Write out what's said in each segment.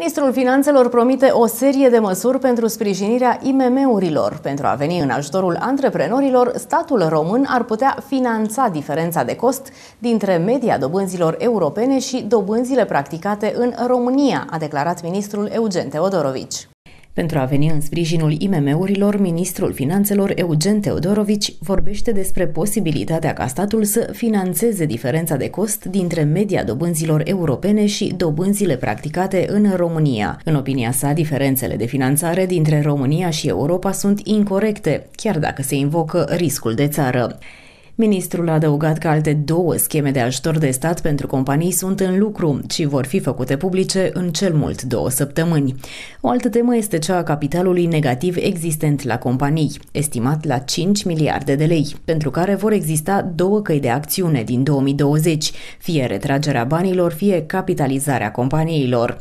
Ministrul Finanțelor promite o serie de măsuri pentru sprijinirea IMM-urilor. Pentru a veni în ajutorul antreprenorilor, statul român ar putea finanța diferența de cost dintre media dobânzilor europene și dobânzile practicate în România, a declarat ministrul Eugen Teodorovici. Pentru a veni în sprijinul IMM-urilor, ministrul finanțelor Eugen Teodorovici vorbește despre posibilitatea ca statul să financeze diferența de cost dintre media dobânzilor europene și dobânzile practicate în România. În opinia sa, diferențele de finanțare dintre România și Europa sunt incorrecte, chiar dacă se invocă riscul de țară. Ministrul a adăugat că alte două scheme de ajutor de stat pentru companii sunt în lucru și vor fi făcute publice în cel mult două săptămâni. O altă temă este cea a capitalului negativ existent la companii, estimat la 5 miliarde de lei, pentru care vor exista două căi de acțiune din 2020, fie retragerea banilor, fie capitalizarea companiilor.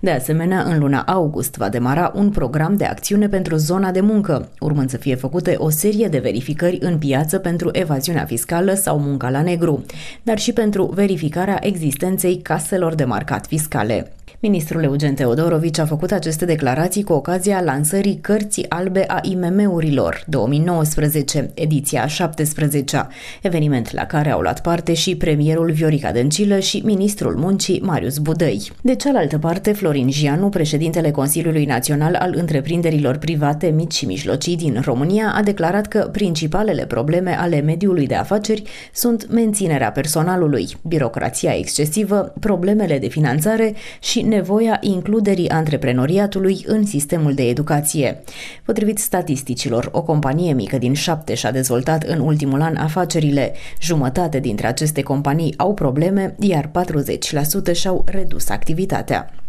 De asemenea, în luna august va demara un program de acțiune pentru zona de muncă, urmând să fie făcute o serie de verificări în piață pentru evaziune evaziunea fiscală sau munca la negru, dar și pentru verificarea existenței caselor de marcat fiscale. Ministrul Eugen Teodorovici a făcut aceste declarații cu ocazia lansării Cărții Albe a IMM-urilor 2019, ediția 17 eveniment la care au luat parte și premierul Viorica Dăncilă și ministrul muncii Marius Budăi. De cealaltă parte, Florin Gianu, președintele Consiliului Național al Întreprinderilor Private Mici și Mijlocii din România, a declarat că principalele probleme ale mediului de afaceri sunt menținerea personalului, birocrația excesivă, problemele de finanțare și și nevoia includerii antreprenoriatului în sistemul de educație. Potrivit statisticilor, o companie mică din șapte și-a dezvoltat în ultimul an afacerile. Jumătate dintre aceste companii au probleme, iar 40% și-au redus activitatea.